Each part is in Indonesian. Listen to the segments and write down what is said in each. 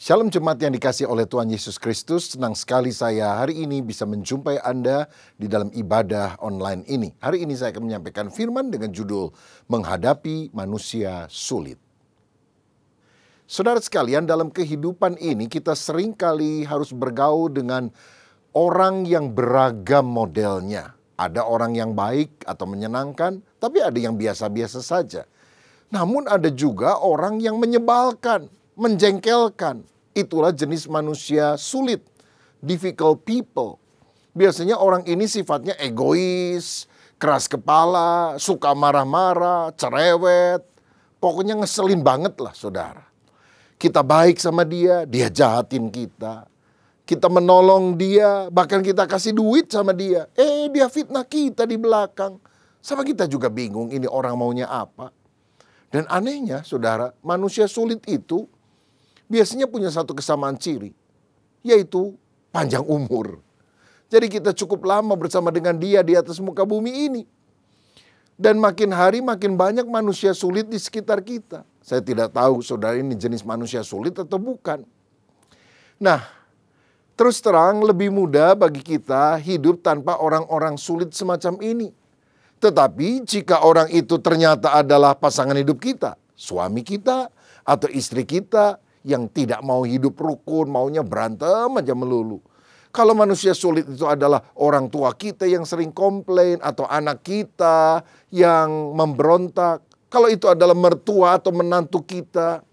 Shalom jemaat yang dikasih oleh Tuhan Yesus Kristus, senang sekali saya hari ini bisa menjumpai Anda di dalam ibadah online ini. Hari ini saya akan menyampaikan firman dengan judul Menghadapi Manusia Sulit. Saudara sekalian, dalam kehidupan ini kita seringkali harus bergaul dengan orang yang beragam modelnya. Ada orang yang baik atau menyenangkan, tapi ada yang biasa-biasa saja. Namun ada juga orang yang menyebalkan menjengkelkan. Itulah jenis manusia sulit, difficult people. Biasanya orang ini sifatnya egois, keras kepala, suka marah-marah, cerewet. Pokoknya ngeselin banget lah saudara. Kita baik sama dia, dia jahatin kita. Kita menolong dia, bahkan kita kasih duit sama dia. Eh dia fitnah kita di belakang. Sama kita juga bingung ini orang maunya apa. Dan anehnya saudara, manusia sulit itu biasanya punya satu kesamaan ciri, yaitu panjang umur. Jadi kita cukup lama bersama dengan dia di atas muka bumi ini. Dan makin hari makin banyak manusia sulit di sekitar kita. Saya tidak tahu saudara ini jenis manusia sulit atau bukan. Nah, terus terang lebih mudah bagi kita hidup tanpa orang-orang sulit semacam ini. Tetapi jika orang itu ternyata adalah pasangan hidup kita, suami kita, atau istri kita, yang tidak mau hidup rukun, maunya berantem aja melulu. Kalau manusia sulit itu adalah orang tua kita yang sering komplain atau anak kita yang memberontak. Kalau itu adalah mertua atau menantu kita.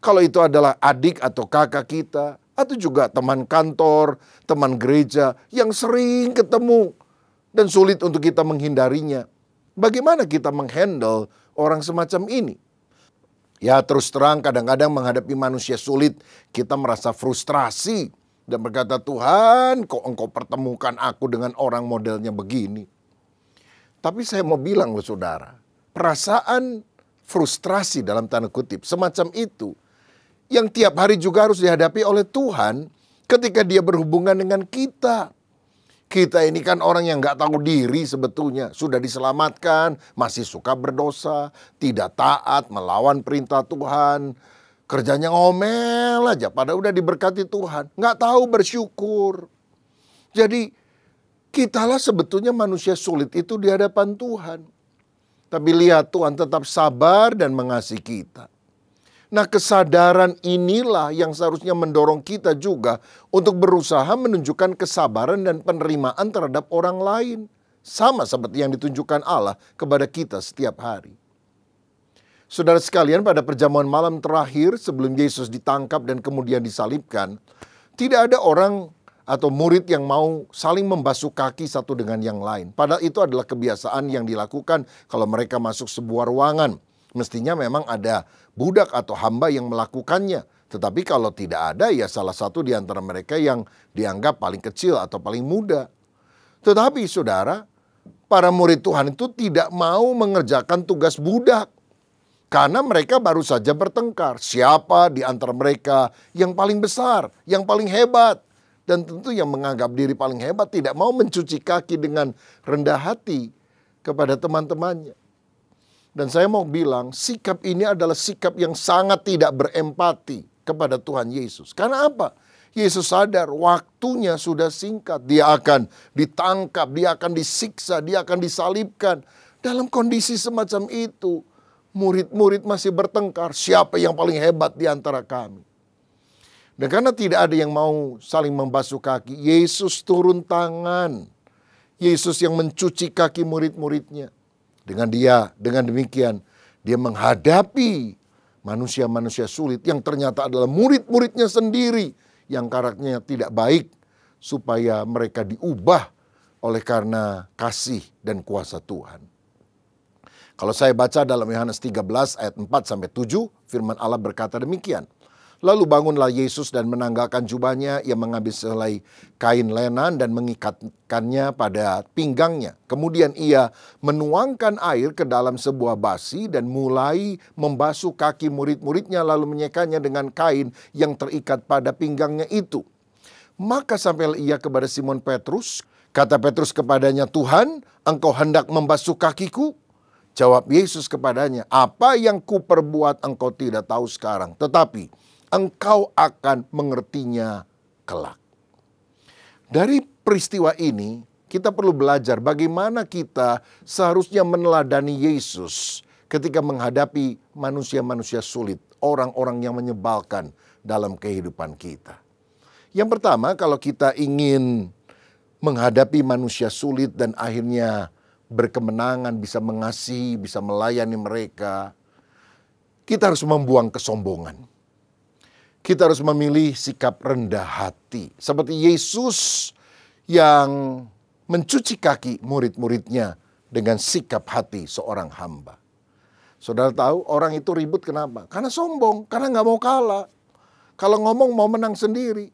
Kalau itu adalah adik atau kakak kita. Atau juga teman kantor, teman gereja yang sering ketemu. Dan sulit untuk kita menghindarinya. Bagaimana kita menghandle orang semacam ini? Ya terus terang kadang-kadang menghadapi manusia sulit kita merasa frustrasi dan berkata Tuhan kok engkau pertemukan aku dengan orang modelnya begini. Tapi saya mau bilang loh saudara, perasaan frustrasi dalam tanda kutip semacam itu yang tiap hari juga harus dihadapi oleh Tuhan ketika dia berhubungan dengan kita. Kita ini kan orang yang nggak tahu diri sebetulnya. Sudah diselamatkan, masih suka berdosa, tidak taat, melawan perintah Tuhan. Kerjanya ngomel aja, padahal udah diberkati Tuhan. Nggak tahu bersyukur. Jadi kitalah sebetulnya manusia sulit itu di hadapan Tuhan. Tapi lihat Tuhan tetap sabar dan mengasihi kita. Nah, kesadaran inilah yang seharusnya mendorong kita juga untuk berusaha menunjukkan kesabaran dan penerimaan terhadap orang lain, sama seperti yang ditunjukkan Allah kepada kita setiap hari. Saudara sekalian, pada perjamuan malam terakhir sebelum Yesus ditangkap dan kemudian disalibkan, tidak ada orang atau murid yang mau saling membasuh kaki satu dengan yang lain. Padahal itu adalah kebiasaan yang dilakukan kalau mereka masuk sebuah ruangan mestinya memang ada budak atau hamba yang melakukannya. Tetapi kalau tidak ada ya salah satu di antara mereka yang dianggap paling kecil atau paling muda. Tetapi saudara, para murid Tuhan itu tidak mau mengerjakan tugas budak. Karena mereka baru saja bertengkar. Siapa di antara mereka yang paling besar, yang paling hebat. Dan tentu yang menganggap diri paling hebat tidak mau mencuci kaki dengan rendah hati kepada teman-temannya. Dan saya mau bilang, sikap ini adalah sikap yang sangat tidak berempati kepada Tuhan Yesus. Karena apa? Yesus sadar waktunya sudah singkat. Dia akan ditangkap, dia akan disiksa, dia akan disalibkan. Dalam kondisi semacam itu, murid-murid masih bertengkar siapa yang paling hebat di antara kami. Dan karena tidak ada yang mau saling membasuh kaki, Yesus turun tangan. Yesus yang mencuci kaki murid-muridnya. Dengan dia, dengan demikian dia menghadapi manusia-manusia sulit yang ternyata adalah murid-muridnya sendiri yang karakternya tidak baik supaya mereka diubah oleh karena kasih dan kuasa Tuhan. Kalau saya baca dalam Yohanes 13 ayat 4 sampai 7 firman Allah berkata demikian. Lalu bangunlah Yesus dan menanggalkan jubahnya, ia mengambil selai kain lenan dan mengikatkannya pada pinggangnya. Kemudian ia menuangkan air ke dalam sebuah basi dan mulai membasuh kaki murid-muridnya lalu menyekanya dengan kain yang terikat pada pinggangnya itu. Maka sampailah ia kepada Simon Petrus, kata Petrus kepadanya, Tuhan, engkau hendak membasuh kakiku? Jawab Yesus kepadanya, apa yang kuperbuat engkau tidak tahu sekarang, tetapi engkau akan mengertinya kelak. Dari peristiwa ini, kita perlu belajar bagaimana kita seharusnya meneladani Yesus ketika menghadapi manusia-manusia sulit, orang-orang yang menyebalkan dalam kehidupan kita. Yang pertama, kalau kita ingin menghadapi manusia sulit dan akhirnya berkemenangan, bisa mengasihi, bisa melayani mereka, kita harus membuang kesombongan kita harus memilih sikap rendah hati. Seperti Yesus yang mencuci kaki murid-muridnya dengan sikap hati seorang hamba. Saudara tahu orang itu ribut kenapa? Karena sombong, karena nggak mau kalah. Kalau ngomong mau menang sendiri.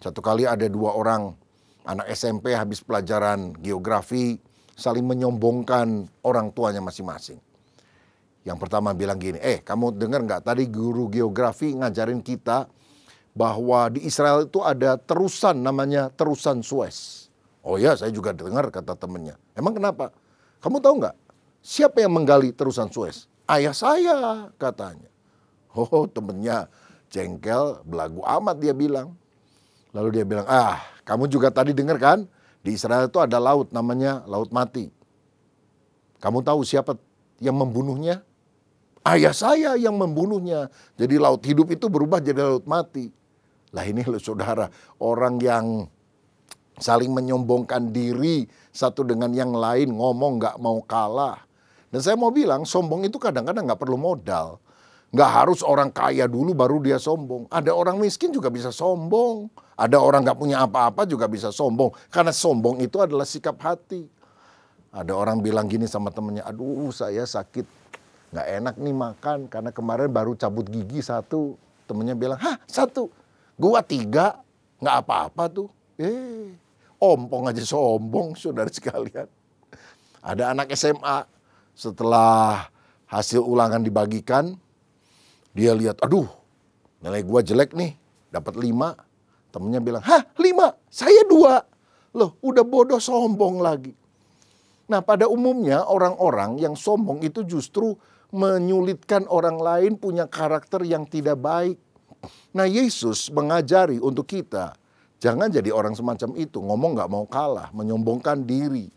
Satu kali ada dua orang anak SMP habis pelajaran geografi saling menyombongkan orang tuanya masing-masing. Yang pertama bilang gini, eh kamu dengar nggak tadi guru geografi ngajarin kita bahwa di Israel itu ada terusan namanya terusan Suez. Oh ya saya juga dengar kata temennya. Emang kenapa? Kamu tahu nggak siapa yang menggali terusan Suez? Ayah saya katanya. Oh temennya jengkel belagu amat dia bilang. Lalu dia bilang, ah kamu juga tadi dengar kan? Di Israel itu ada laut namanya Laut Mati. Kamu tahu siapa yang membunuhnya? Ayah saya yang membunuhnya. Jadi laut hidup itu berubah jadi laut mati. Lah ini loh saudara, orang yang saling menyombongkan diri satu dengan yang lain, ngomong gak mau kalah. Dan saya mau bilang, sombong itu kadang-kadang gak perlu modal. Gak harus orang kaya dulu baru dia sombong. Ada orang miskin juga bisa sombong. Ada orang gak punya apa-apa juga bisa sombong. Karena sombong itu adalah sikap hati. Ada orang bilang gini sama temennya, aduh saya sakit nggak enak nih makan karena kemarin baru cabut gigi satu temennya bilang hah satu gua tiga nggak apa-apa tuh eh ompong aja sombong saudara sekalian ada anak SMA setelah hasil ulangan dibagikan dia lihat aduh nilai gua jelek nih dapat lima temennya bilang hah lima saya dua loh udah bodoh sombong lagi nah pada umumnya orang-orang yang sombong itu justru menyulitkan orang lain, punya karakter yang tidak baik. Nah Yesus mengajari untuk kita, jangan jadi orang semacam itu, ngomong gak mau kalah, menyombongkan diri.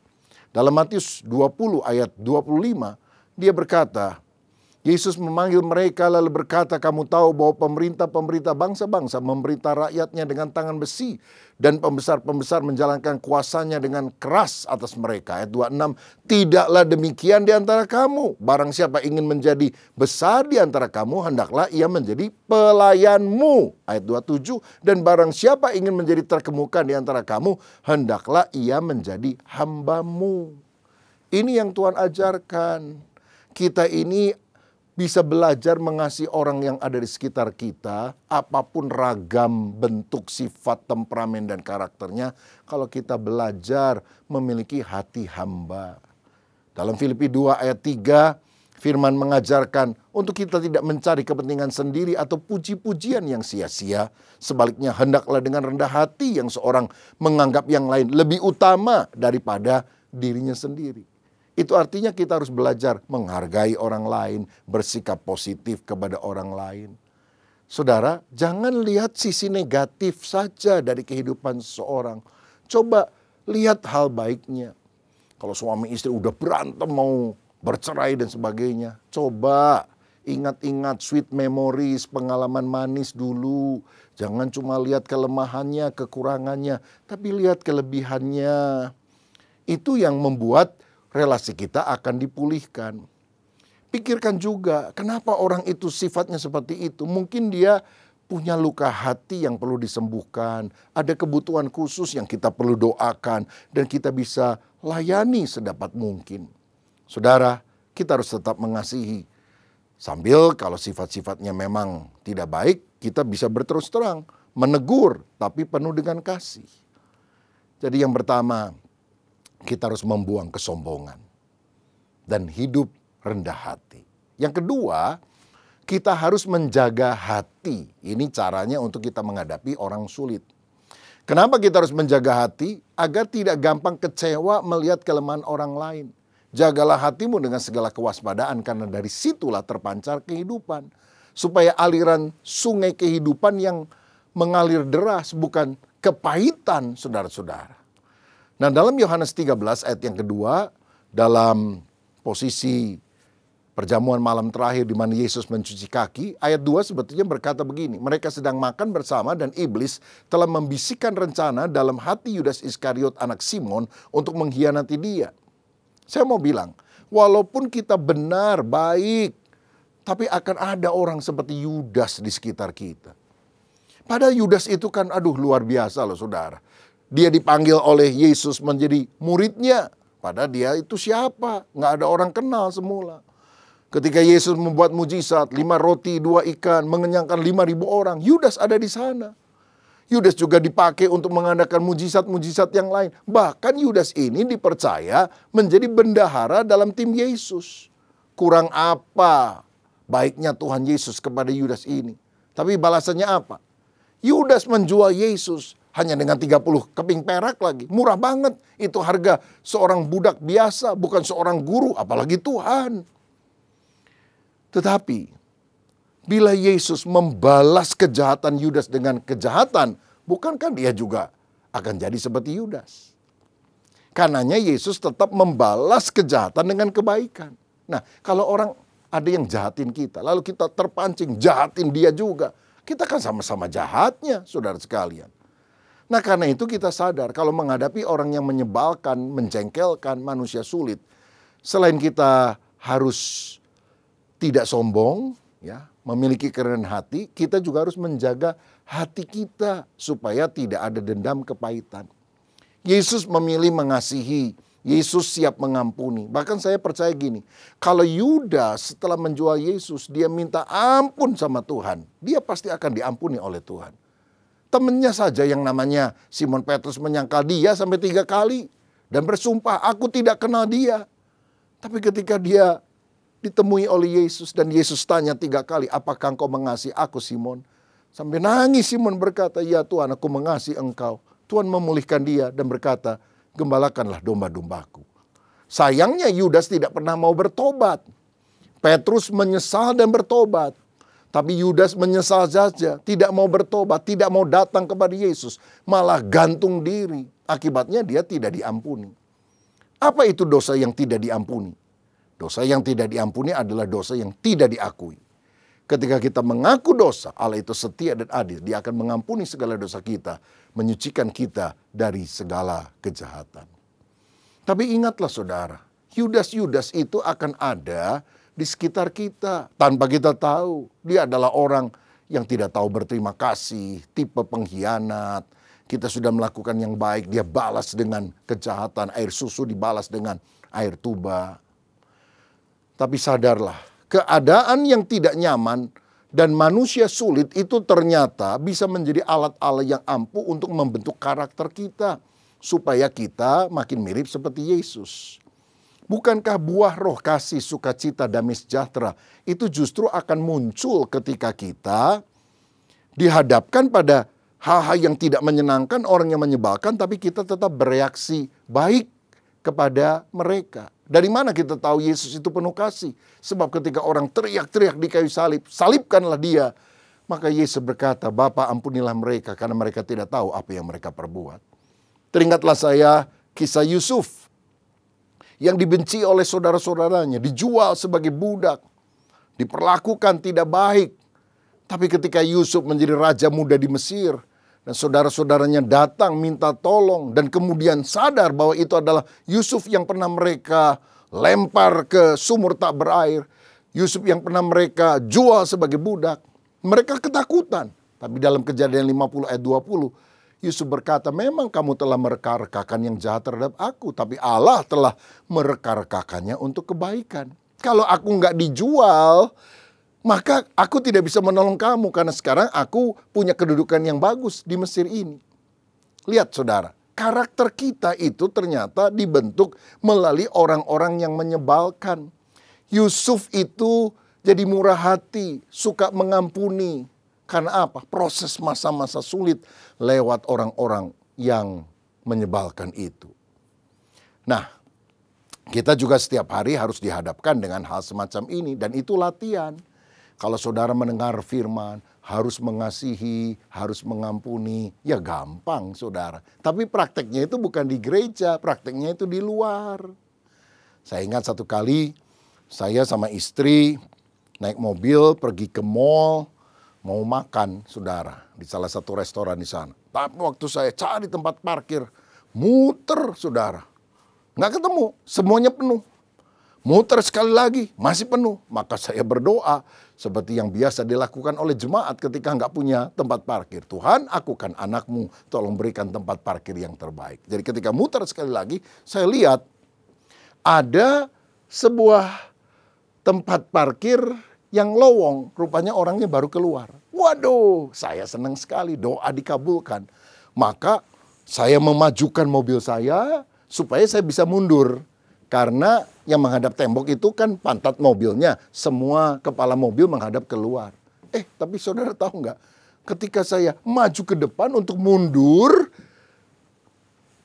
Dalam Matius 20 ayat 25, dia berkata, Yesus memanggil mereka lalu berkata, kamu tahu bahwa pemerintah-pemerintah bangsa-bangsa memerintah rakyatnya dengan tangan besi dan pembesar-pembesar menjalankan kuasanya dengan keras atas mereka. Ayat 26, tidaklah demikian di antara kamu. Barang siapa ingin menjadi besar di antara kamu, hendaklah ia menjadi pelayanmu. Ayat 27, dan barang siapa ingin menjadi terkemuka di antara kamu, hendaklah ia menjadi hambamu. Ini yang Tuhan ajarkan kita ini bisa belajar mengasihi orang yang ada di sekitar kita, apapun ragam bentuk, sifat, temperamen, dan karakternya, kalau kita belajar memiliki hati hamba. Dalam Filipi 2 ayat 3, Firman mengajarkan untuk kita tidak mencari kepentingan sendiri atau puji-pujian yang sia-sia. Sebaliknya hendaklah dengan rendah hati yang seorang menganggap yang lain lebih utama daripada dirinya sendiri. Itu artinya kita harus belajar menghargai orang lain, bersikap positif kepada orang lain. Saudara, jangan lihat sisi negatif saja dari kehidupan seseorang. Coba lihat hal baiknya. Kalau suami istri udah berantem mau bercerai dan sebagainya, coba ingat-ingat sweet memories, pengalaman manis dulu. Jangan cuma lihat kelemahannya, kekurangannya, tapi lihat kelebihannya. Itu yang membuat relasi kita akan dipulihkan. Pikirkan juga, kenapa orang itu sifatnya seperti itu? Mungkin dia punya luka hati yang perlu disembuhkan, ada kebutuhan khusus yang kita perlu doakan, dan kita bisa layani sedapat mungkin. Saudara, kita harus tetap mengasihi. Sambil kalau sifat-sifatnya memang tidak baik, kita bisa berterus terang, menegur, tapi penuh dengan kasih. Jadi yang pertama, kita harus membuang kesombongan dan hidup rendah hati. Yang kedua, kita harus menjaga hati. Ini caranya untuk kita menghadapi orang sulit. Kenapa kita harus menjaga hati? Agar tidak gampang kecewa melihat kelemahan orang lain. Jagalah hatimu dengan segala kewaspadaan karena dari situlah terpancar kehidupan. Supaya aliran sungai kehidupan yang mengalir deras bukan kepahitan saudara-saudara. Nah dalam Yohanes 13 ayat yang kedua, dalam posisi perjamuan malam terakhir di mana Yesus mencuci kaki, ayat 2 sebetulnya berkata begini, mereka sedang makan bersama dan iblis telah membisikkan rencana dalam hati Yudas Iskariot anak Simon untuk mengkhianati dia. Saya mau bilang, walaupun kita benar, baik, tapi akan ada orang seperti Yudas di sekitar kita. pada Yudas itu kan aduh luar biasa loh saudara dia dipanggil oleh Yesus menjadi muridnya. Padahal dia itu siapa? Nggak ada orang kenal semula. Ketika Yesus membuat mujizat, lima roti, dua ikan, mengenyangkan lima ribu orang. Yudas ada di sana. Yudas juga dipakai untuk mengadakan mujizat-mujizat yang lain. Bahkan Yudas ini dipercaya menjadi bendahara dalam tim Yesus. Kurang apa baiknya Tuhan Yesus kepada Yudas ini. Tapi balasannya apa? Yudas menjual Yesus hanya dengan 30 keping perak lagi. Murah banget. Itu harga seorang budak biasa, bukan seorang guru, apalagi Tuhan. Tetapi, bila Yesus membalas kejahatan Yudas dengan kejahatan, bukankah dia juga akan jadi seperti Yudas? Karenanya Yesus tetap membalas kejahatan dengan kebaikan. Nah, kalau orang ada yang jahatin kita, lalu kita terpancing, jahatin dia juga. Kita kan sama-sama jahatnya, saudara sekalian. Nah karena itu kita sadar kalau menghadapi orang yang menyebalkan, menjengkelkan manusia sulit. Selain kita harus tidak sombong, ya memiliki kerendahan hati, kita juga harus menjaga hati kita supaya tidak ada dendam kepahitan. Yesus memilih mengasihi, Yesus siap mengampuni. Bahkan saya percaya gini, kalau Yudas setelah menjual Yesus, dia minta ampun sama Tuhan, dia pasti akan diampuni oleh Tuhan. Temennya saja yang namanya Simon Petrus menyangkal dia sampai tiga kali. Dan bersumpah, aku tidak kenal dia. Tapi ketika dia ditemui oleh Yesus dan Yesus tanya tiga kali, apakah engkau mengasihi aku Simon? Sampai nangis Simon berkata, ya Tuhan aku mengasihi engkau. Tuhan memulihkan dia dan berkata, gembalakanlah domba-dombaku. Sayangnya Yudas tidak pernah mau bertobat. Petrus menyesal dan bertobat. Tapi Yudas menyesal saja, tidak mau bertobat, tidak mau datang kepada Yesus, malah gantung diri. Akibatnya dia tidak diampuni. Apa itu dosa yang tidak diampuni? Dosa yang tidak diampuni adalah dosa yang tidak diakui. Ketika kita mengaku dosa, Allah itu setia dan adil. Dia akan mengampuni segala dosa kita, menyucikan kita dari segala kejahatan. Tapi ingatlah saudara, Yudas-Yudas itu akan ada di sekitar kita tanpa kita tahu. Dia adalah orang yang tidak tahu berterima kasih, tipe pengkhianat. Kita sudah melakukan yang baik, dia balas dengan kejahatan. Air susu dibalas dengan air tuba. Tapi sadarlah, keadaan yang tidak nyaman dan manusia sulit itu ternyata bisa menjadi alat-alat yang ampuh untuk membentuk karakter kita supaya kita makin mirip seperti Yesus. Bukankah buah roh kasih, sukacita, damai sejahtera itu justru akan muncul ketika kita dihadapkan pada hal-hal yang tidak menyenangkan, orang yang menyebalkan, tapi kita tetap bereaksi baik kepada mereka. Dari mana kita tahu Yesus itu penuh kasih? Sebab ketika orang teriak-teriak di kayu salib, salibkanlah dia. Maka Yesus berkata, Bapa ampunilah mereka karena mereka tidak tahu apa yang mereka perbuat. Teringatlah saya kisah Yusuf yang dibenci oleh saudara-saudaranya, dijual sebagai budak, diperlakukan tidak baik. Tapi ketika Yusuf menjadi raja muda di Mesir dan saudara-saudaranya datang minta tolong dan kemudian sadar bahwa itu adalah Yusuf yang pernah mereka lempar ke sumur tak berair, Yusuf yang pernah mereka jual sebagai budak, mereka ketakutan. Tapi dalam kejadian 50 ayat 20, Yusuf berkata, memang kamu telah merekarkakan yang jahat terhadap aku, tapi Allah telah merekarkakannya untuk kebaikan. Kalau aku nggak dijual, maka aku tidak bisa menolong kamu karena sekarang aku punya kedudukan yang bagus di Mesir ini. Lihat saudara, karakter kita itu ternyata dibentuk melalui orang-orang yang menyebalkan. Yusuf itu jadi murah hati, suka mengampuni, karena apa? Proses masa-masa sulit lewat orang-orang yang menyebalkan itu. Nah, kita juga setiap hari harus dihadapkan dengan hal semacam ini dan itu latihan. Kalau saudara mendengar firman, harus mengasihi, harus mengampuni, ya gampang saudara. Tapi prakteknya itu bukan di gereja, prakteknya itu di luar. Saya ingat satu kali saya sama istri naik mobil pergi ke mall, mau makan, saudara, di salah satu restoran di sana. Tapi waktu saya cari tempat parkir, muter, saudara. Nggak ketemu, semuanya penuh. Muter sekali lagi, masih penuh. Maka saya berdoa seperti yang biasa dilakukan oleh jemaat ketika nggak punya tempat parkir. Tuhan, aku kan anakmu, tolong berikan tempat parkir yang terbaik. Jadi ketika muter sekali lagi, saya lihat ada sebuah tempat parkir yang lowong rupanya orangnya baru keluar. Waduh, saya senang sekali doa dikabulkan. Maka saya memajukan mobil saya supaya saya bisa mundur. Karena yang menghadap tembok itu kan pantat mobilnya, semua kepala mobil menghadap keluar. Eh, tapi saudara tahu nggak? Ketika saya maju ke depan untuk mundur,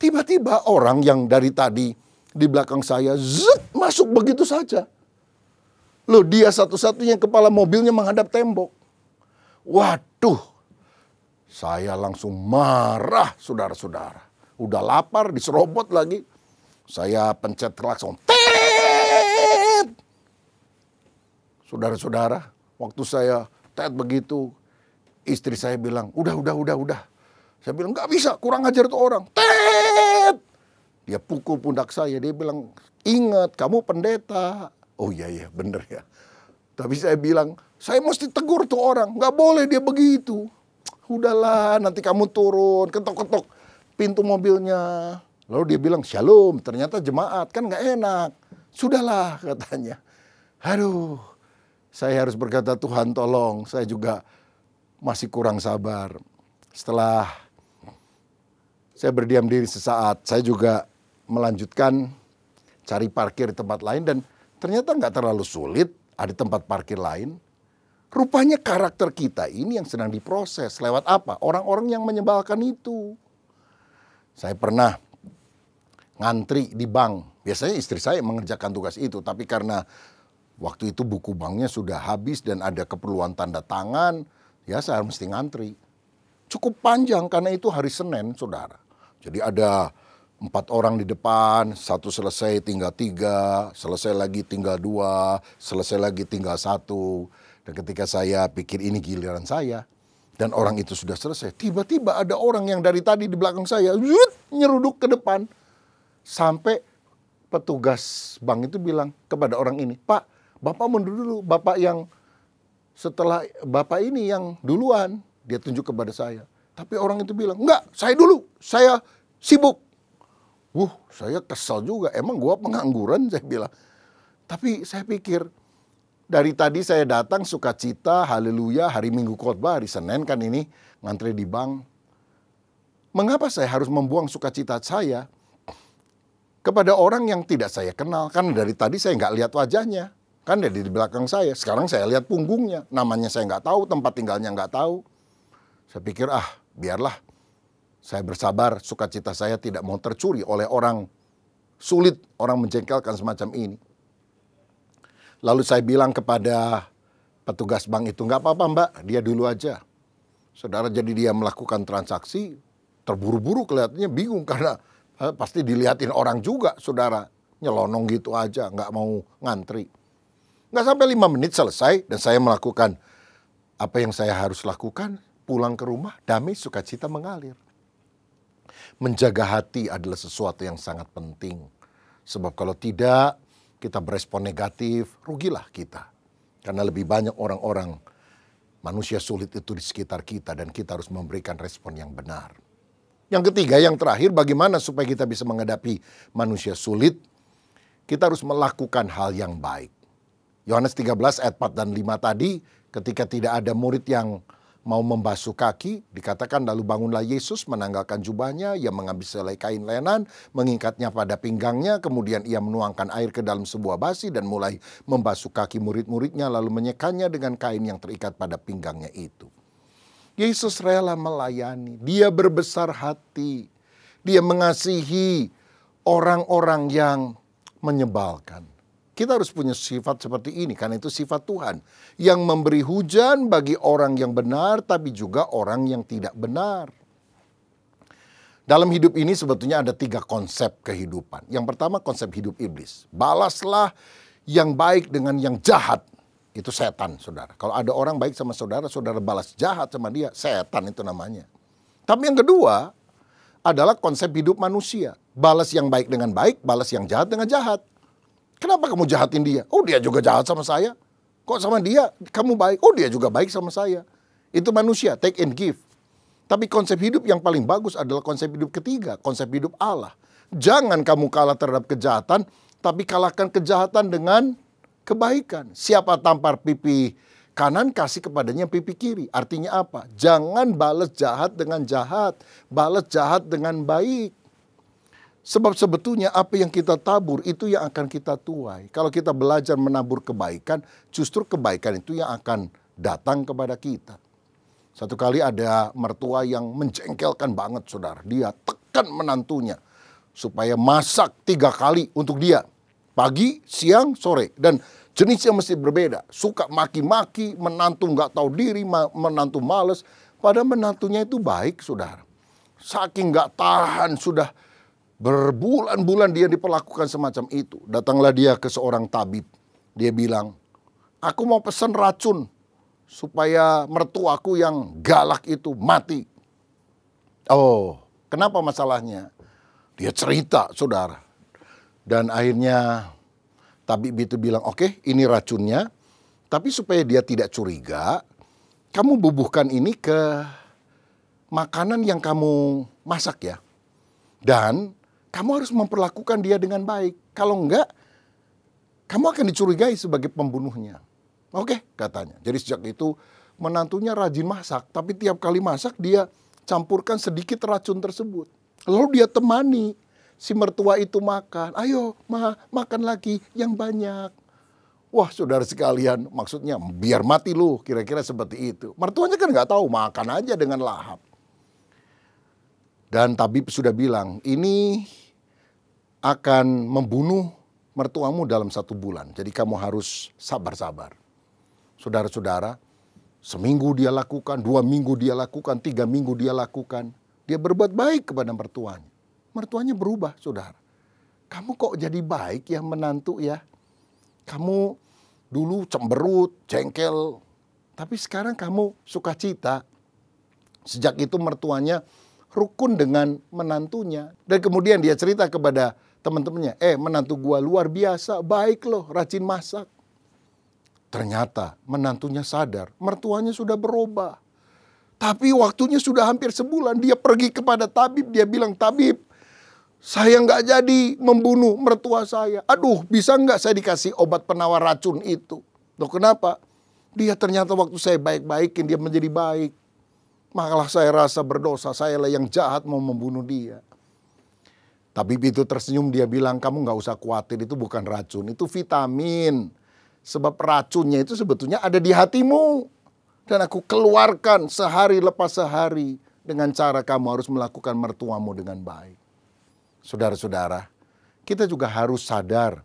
tiba-tiba orang yang dari tadi di belakang saya zut masuk begitu saja. Loh dia satu-satunya kepala mobilnya menghadap tembok. Waduh, saya langsung marah saudara-saudara. Udah lapar, diserobot lagi. Saya pencet klakson. Tet! Saudara-saudara, waktu saya tet begitu, istri saya bilang, udah, udah, udah, udah. Saya bilang, nggak bisa, kurang ajar tuh orang. Tet! Dia pukul pundak saya, dia bilang, ingat kamu pendeta. Oh iya iya bener ya. Tapi saya bilang, saya mesti tegur tuh orang. Gak boleh dia begitu. Udahlah nanti kamu turun, ketok-ketok pintu mobilnya. Lalu dia bilang, shalom ternyata jemaat. Kan gak enak. Sudahlah katanya. Aduh, saya harus berkata Tuhan tolong. Saya juga masih kurang sabar. Setelah saya berdiam diri sesaat, saya juga melanjutkan cari parkir di tempat lain dan Ternyata nggak terlalu sulit, ada tempat parkir lain. Rupanya karakter kita ini yang sedang diproses lewat apa? Orang-orang yang menyebalkan itu. Saya pernah ngantri di bank. Biasanya istri saya mengerjakan tugas itu, tapi karena waktu itu buku banknya sudah habis dan ada keperluan tanda tangan, ya saya mesti ngantri. Cukup panjang karena itu hari Senin, Saudara. Jadi ada empat orang di depan, satu selesai tinggal tiga, selesai lagi tinggal dua, selesai lagi tinggal satu. Dan ketika saya pikir ini giliran saya, dan orang itu sudah selesai, tiba-tiba ada orang yang dari tadi di belakang saya, zut, nyeruduk ke depan. Sampai petugas bank itu bilang kepada orang ini, Pak, Bapak mundur dulu, Bapak yang setelah Bapak ini yang duluan, dia tunjuk kepada saya. Tapi orang itu bilang, enggak, saya dulu, saya sibuk Wuh, saya kesel juga. Emang gua pengangguran? Saya bilang. Tapi saya pikir, dari tadi saya datang sukacita, haleluya, hari Minggu khotbah, hari Senin kan ini, ngantri di bank. Mengapa saya harus membuang sukacita saya kepada orang yang tidak saya kenal? Kan dari tadi saya nggak lihat wajahnya. Kan dari di belakang saya. Sekarang saya lihat punggungnya. Namanya saya nggak tahu, tempat tinggalnya nggak tahu. Saya pikir, ah biarlah saya bersabar, sukacita saya tidak mau tercuri oleh orang sulit, orang menjengkelkan semacam ini. Lalu saya bilang kepada petugas bank itu, nggak apa-apa mbak, dia dulu aja. Saudara jadi dia melakukan transaksi, terburu-buru kelihatannya bingung karena eh, pasti dilihatin orang juga saudara. Nyelonong gitu aja, nggak mau ngantri. Nggak sampai lima menit selesai dan saya melakukan apa yang saya harus lakukan, pulang ke rumah, damai sukacita mengalir menjaga hati adalah sesuatu yang sangat penting. Sebab kalau tidak, kita berespon negatif, rugilah kita. Karena lebih banyak orang-orang manusia sulit itu di sekitar kita dan kita harus memberikan respon yang benar. Yang ketiga, yang terakhir bagaimana supaya kita bisa menghadapi manusia sulit? Kita harus melakukan hal yang baik. Yohanes 13 ayat 4 dan 5 tadi ketika tidak ada murid yang mau membasuh kaki, dikatakan lalu bangunlah Yesus menanggalkan jubahnya, ia mengambil selai kain lenan, mengikatnya pada pinggangnya, kemudian ia menuangkan air ke dalam sebuah basi dan mulai membasuh kaki murid-muridnya lalu menyekanya dengan kain yang terikat pada pinggangnya itu. Yesus rela melayani, dia berbesar hati, dia mengasihi orang-orang yang menyebalkan. Kita harus punya sifat seperti ini karena itu sifat Tuhan yang memberi hujan bagi orang yang benar tapi juga orang yang tidak benar. Dalam hidup ini sebetulnya ada tiga konsep kehidupan. Yang pertama konsep hidup iblis. Balaslah yang baik dengan yang jahat. Itu setan saudara. Kalau ada orang baik sama saudara, saudara balas jahat sama dia. Setan itu namanya. Tapi yang kedua adalah konsep hidup manusia. Balas yang baik dengan baik, balas yang jahat dengan jahat. Kenapa kamu jahatin dia? Oh dia juga jahat sama saya. Kok sama dia? Kamu baik. Oh dia juga baik sama saya. Itu manusia, take and give. Tapi konsep hidup yang paling bagus adalah konsep hidup ketiga, konsep hidup Allah. Jangan kamu kalah terhadap kejahatan, tapi kalahkan kejahatan dengan kebaikan. Siapa tampar pipi kanan kasih kepadanya pipi kiri. Artinya apa? Jangan balas jahat dengan jahat, balas jahat dengan baik. Sebab sebetulnya apa yang kita tabur itu yang akan kita tuai. Kalau kita belajar menabur kebaikan, justru kebaikan itu yang akan datang kepada kita. Satu kali ada mertua yang menjengkelkan banget saudara. Dia tekan menantunya supaya masak tiga kali untuk dia. Pagi, siang, sore. Dan jenisnya mesti berbeda. Suka maki-maki, menantu nggak tahu diri, menantu males. Padahal menantunya itu baik saudara. Saking nggak tahan sudah Berbulan-bulan dia diperlakukan semacam itu. Datanglah dia ke seorang tabib. Dia bilang, aku mau pesan racun supaya mertuaku yang galak itu mati. Oh, kenapa masalahnya? Dia cerita, saudara. Dan akhirnya tabib itu bilang, oke okay, ini racunnya. Tapi supaya dia tidak curiga, kamu bubuhkan ini ke makanan yang kamu masak ya. Dan kamu harus memperlakukan dia dengan baik. Kalau enggak, kamu akan dicurigai sebagai pembunuhnya. Oke, katanya. Jadi sejak itu menantunya rajin masak, tapi tiap kali masak dia campurkan sedikit racun tersebut. Lalu dia temani si mertua itu makan. Ayo, ma, makan lagi yang banyak. Wah, saudara sekalian, maksudnya biar mati lu, kira-kira seperti itu. Mertuanya kan nggak tahu, makan aja dengan lahap. Dan tabib sudah bilang, ini akan membunuh mertuamu dalam satu bulan. Jadi kamu harus sabar-sabar. Saudara-saudara, seminggu dia lakukan, dua minggu dia lakukan, tiga minggu dia lakukan. Dia berbuat baik kepada mertuanya. Mertuanya berubah, saudara. Kamu kok jadi baik ya menantu ya? Kamu dulu cemberut, jengkel, tapi sekarang kamu suka cita. Sejak itu mertuanya rukun dengan menantunya. Dan kemudian dia cerita kepada teman-temannya, eh menantu gua luar biasa, baik loh, rajin masak. Ternyata menantunya sadar, mertuanya sudah berubah. Tapi waktunya sudah hampir sebulan, dia pergi kepada tabib, dia bilang, tabib, saya nggak jadi membunuh mertua saya. Aduh, bisa nggak saya dikasih obat penawar racun itu? Loh kenapa? Dia ternyata waktu saya baik-baikin, dia menjadi baik. Malah saya rasa berdosa, saya lah yang jahat mau membunuh dia. tapi itu tersenyum, dia bilang, kamu gak usah khawatir, itu bukan racun, itu vitamin. Sebab racunnya itu sebetulnya ada di hatimu. Dan aku keluarkan sehari lepas sehari dengan cara kamu harus melakukan mertuamu dengan baik. Saudara-saudara, kita juga harus sadar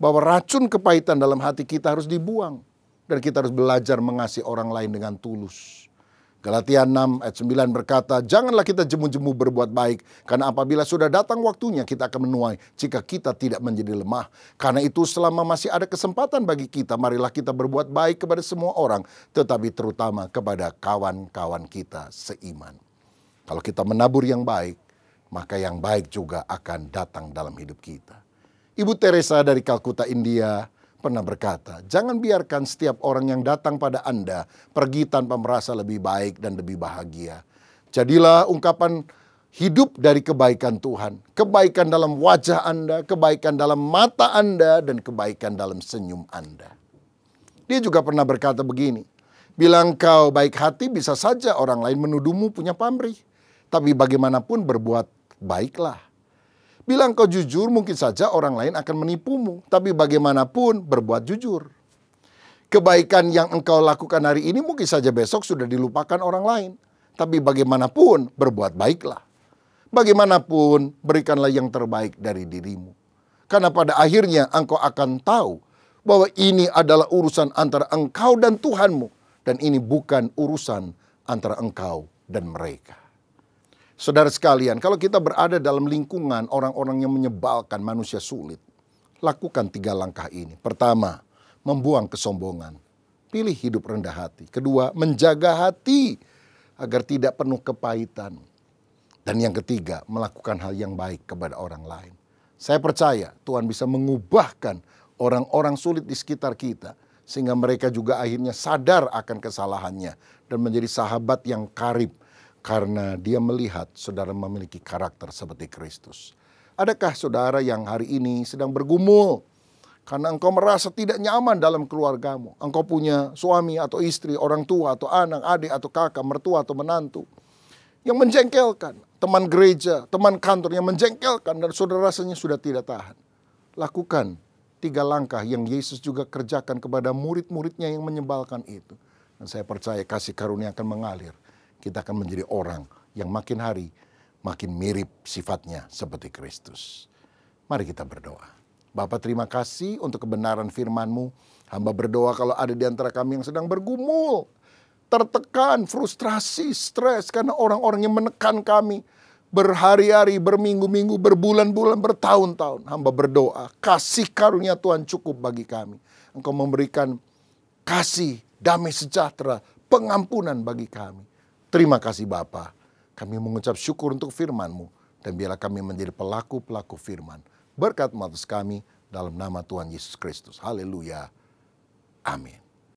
bahwa racun kepahitan dalam hati kita harus dibuang. Dan kita harus belajar mengasihi orang lain dengan tulus. Galatia 6 ayat 9 berkata, Janganlah kita jemu-jemu berbuat baik, karena apabila sudah datang waktunya kita akan menuai jika kita tidak menjadi lemah. Karena itu selama masih ada kesempatan bagi kita, marilah kita berbuat baik kepada semua orang, tetapi terutama kepada kawan-kawan kita seiman. Kalau kita menabur yang baik, maka yang baik juga akan datang dalam hidup kita. Ibu Teresa dari Kalkuta, India, pernah berkata, "Jangan biarkan setiap orang yang datang pada Anda pergi tanpa merasa lebih baik dan lebih bahagia." Jadilah ungkapan hidup dari kebaikan Tuhan, kebaikan dalam wajah Anda, kebaikan dalam mata Anda, dan kebaikan dalam senyum Anda. Dia juga pernah berkata begini, bilang kau baik hati, bisa saja orang lain menuduhmu punya pamrih, tapi bagaimanapun berbuat baiklah." Bilang kau jujur, mungkin saja orang lain akan menipumu. Tapi bagaimanapun, berbuat jujur. Kebaikan yang engkau lakukan hari ini mungkin saja besok sudah dilupakan orang lain. Tapi bagaimanapun, berbuat baiklah. Bagaimanapun, berikanlah yang terbaik dari dirimu. Karena pada akhirnya engkau akan tahu bahwa ini adalah urusan antara engkau dan Tuhanmu. Dan ini bukan urusan antara engkau dan mereka. Saudara sekalian, kalau kita berada dalam lingkungan orang-orang yang menyebalkan manusia sulit, lakukan tiga langkah ini. Pertama, membuang kesombongan. Pilih hidup rendah hati. Kedua, menjaga hati agar tidak penuh kepahitan. Dan yang ketiga, melakukan hal yang baik kepada orang lain. Saya percaya Tuhan bisa mengubahkan orang-orang sulit di sekitar kita sehingga mereka juga akhirnya sadar akan kesalahannya dan menjadi sahabat yang karib karena dia melihat saudara memiliki karakter seperti Kristus. Adakah saudara yang hari ini sedang bergumul karena engkau merasa tidak nyaman dalam keluargamu? Engkau punya suami atau istri, orang tua atau anak, adik atau kakak, mertua atau menantu yang menjengkelkan, teman gereja, teman kantor yang menjengkelkan dan saudara rasanya sudah tidak tahan. Lakukan tiga langkah yang Yesus juga kerjakan kepada murid-muridnya yang menyebalkan itu. Dan saya percaya kasih karunia akan mengalir kita akan menjadi orang yang makin hari makin mirip sifatnya seperti Kristus. Mari kita berdoa. Bapak terima kasih untuk kebenaran FirmanMu. Hamba berdoa kalau ada di antara kami yang sedang bergumul, tertekan, frustrasi, stres karena orang-orang yang menekan kami berhari-hari, berminggu-minggu, berbulan-bulan, bertahun-tahun. Hamba berdoa, kasih karunia Tuhan cukup bagi kami. Engkau memberikan kasih, damai sejahtera, pengampunan bagi kami Terima kasih Bapa. Kami mengucap syukur untuk firman-Mu dan biarlah kami menjadi pelaku-pelaku firman. Berkat atas kami dalam nama Tuhan Yesus Kristus. Haleluya. Amin.